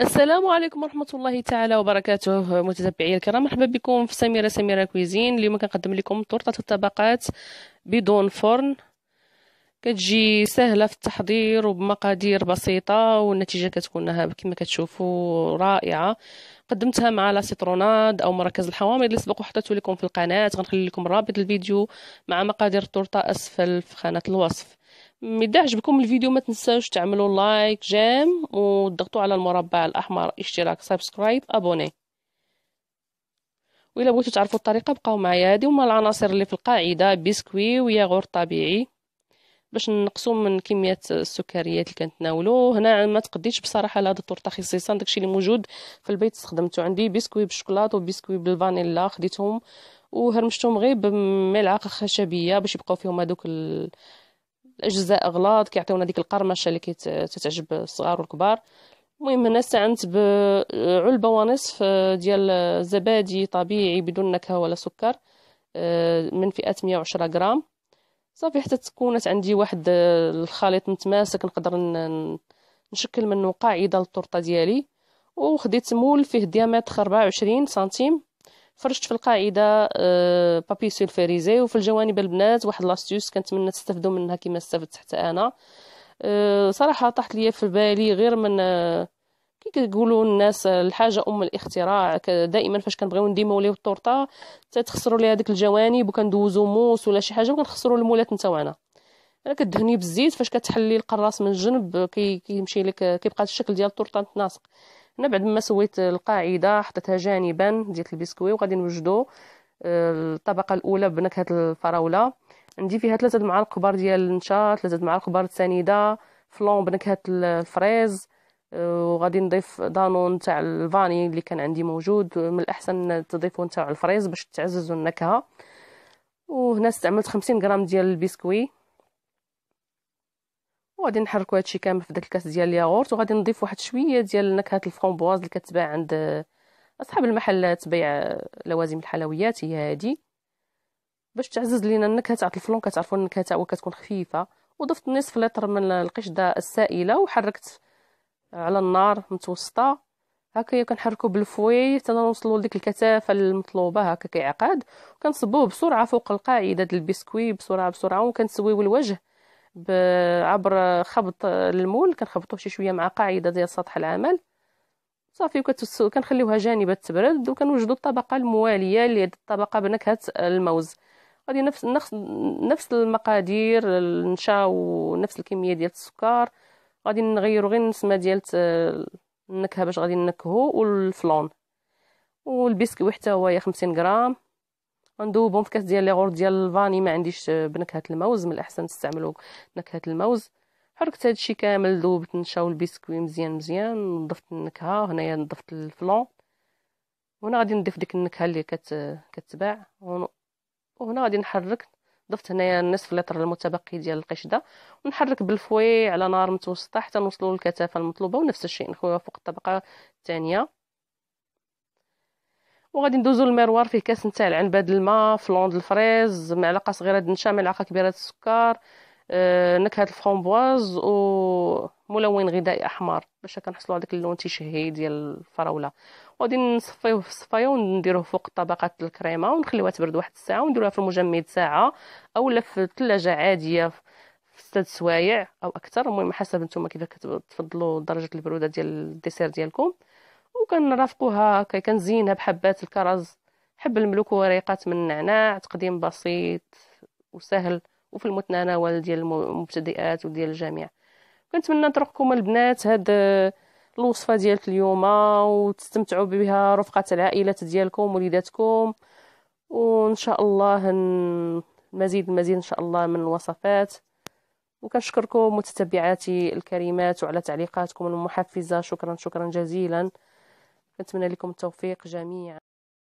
السلام عليكم ورحمة الله تعالى وبركاته متتبعي الكرام مرحبا بكم في سميرة سميرة كويزين اليوم كنقدم لكم طرطة الطبقات بدون فرن كتجي سهلة في التحضير وبمقادير بسيطة والنتيجة كتكون كما كتشوفوا رائعة قدمتها مع لا سيتروناد او مراكز الحوامض اللي سبق وحطيته لكم في القناة غنخلي لكم رابط الفيديو مع مقادير التورتة اسفل في خانة الوصف اذا عجبكم الفيديو ما تنساوش تعملوا لايك جيم وتضغطوا على المربع الاحمر اشتراك سبسكرايب ابوني وإلا بغيتو تعرفوا الطريقه بقاو معايا هادي هما العناصر اللي في القاعده بسكوي وياغورت طبيعي باش نقصوا من كميه السكريات اللي كنتناولو هنا ما تقديتش بصراحه لهاد التورته خصيصا داكشي اللي موجود في البيت استخدمته عندي بسكوي بالشوكولاط وبسكوي بالفانيلا خديتهم وهرمشتهم غير بملعقه خشبيه باش يبقاو فيهم هذوك الاجزاء غلط كيعطيونا ديك القرمشه اللي كتعجب الصغار والكبار المهم انا استعنت بعلبه ونصف آه، ديال زبادي طبيعي بدون نكهه ولا سكر آه، من فئه 110 غرام صافي حتى تكونت عندي واحد آه، الخليط متماسك نقدر نشكل منه قاعده للتورته ديالي وخديت مول فيه ديامتر 24 سنتيم فرجت في القاعده بابي آه، سولفيريزي وفي الجوانب البنات واحد لاستيوس كنتمنى تستافدوا منها كما استفدت حتى انا آه، صراحه طاحت لي في بالي غير من آه، كي كيقولوا الناس الحاجه ام الاختراع دائما فاش كنبغيو نديمو ليه الطورطه تتخسروا لي هذيك الجوانب وكندوزو موس ولا شي حاجه وكنخسروا المولات نتا وانا انا كدهني بالزيت فاش كتحلي القراص من الجنب كيمشي كي لك كيبقى الشكل ديال الطورطه متناسق انا بعد ما سويت القاعده حطيتها جانبا ديال البسكوي وغادي نوجدو آه، الطبقه الاولى بنكهه الفراوله عندي فيها ثلاثه المعالق كبار ديال النشا ثلاثه المعالق كبار السنيده فلون بنكهه الفريز آه، وغادي نضيف دانون تاع الفاني اللي كان عندي موجود من الاحسن تضيفوا نتاع الفريز باش تعززوا النكهه وهنا استعملت 50 غرام ديال البسكوي وغادي نحركو هادشي كامل في داك الكاس ديال الياغورت وغادي نضيف واحد شويه ديال نكهه الفرومبواز اللي كتباع عند اصحاب المحلات بيع لوازم الحلويات هي هادي باش تعزز لينا النكهه تاع الفلون كتعرفوا النكهه تاعو كتكون خفيفه وضفت نصف لتر من القشده السائله وحركت على النار متوسطه هكا كنحركو بالفوي حتى نوصلوا لديك الكثافه المطلوبه هكا كيعقد وكنصبوه بسرعه فوق القاعده ديال البسكوي بسرعه بسرعه وكنسويو الوجه عبر خبط المول كنخبطوه شي شويه مع قاعده ديال سطح العمل صافي وكتسو كنخليوها جانبه تبرد وكنوجدوا الطبقه المواليه لهاد الطبقه بنكهه الموز غادي نفس نفس نفس المقادير النشا ونفس الكميه ديال السكر غادي نغيروا غير النسمه ديال النكهه باش غادي نكهو والفلون والبسكويت حتى هو 50 غرام وندوبهم في كاس ديال لي غور ديال الفاني ما عنديش آه، بنكهه الموز من الاحسن تستعملوا نكهه الموز حركت هادشي كامل ذوبت نشاو البسكوي مزيان مزيان نضفت النكهه هنايا نضفت الفلون وهنا غادي نضيف ديك النكهه اللي كت... كتباع وهنا غادي نحرك ضفت هنايا نصف لتر المتبقي ديال القشده ونحرك بالفوي على نار متوسطه حتى نوصلوا للكثافه المطلوبه ونفس الشيء نخويها فوق الطبقه الثانيه وغادي ندوزو للميروار فيه كاس نتاع العنبه الماء فلون الفريز معلقه صغيره النشا معلقه كبيره السكر آه، نكهه الفرومبواز وملون غذائي احمر باش كنحصلوا على داك اللون تيشهي ديال الفراوله وغادي نصفيوه في الصفايه ونديروه فوق طبقه الكريمه ونخليوها تبرد واحد الساعه ونديروها في المجمد ساعه اولا في الثلاجه عاديه في ست سوايع او اكثر المهم حسب نتوما كيف كتفضلوا درجه البروده ديال الديسير ديالكم وكنرافقوها هكا كنزينها بحبات الكرز حب الملوك وريقات من النعناع تقديم بسيط وسهل وفي المتناول ديال المبتدئات وديال الجميع كنتمنى نترككم البنات هاد الوصفه ديال اليوم وتستمتعوا بها رفقه العائلات ديالكم وليداتكم وان شاء الله المزيد المزيد ان شاء الله من الوصفات وكنشكركم متتبعاتي الكريمات وعلى تعليقاتكم المحفزه شكرا شكرا جزيلا نتمنى لكم التوفيق جميعا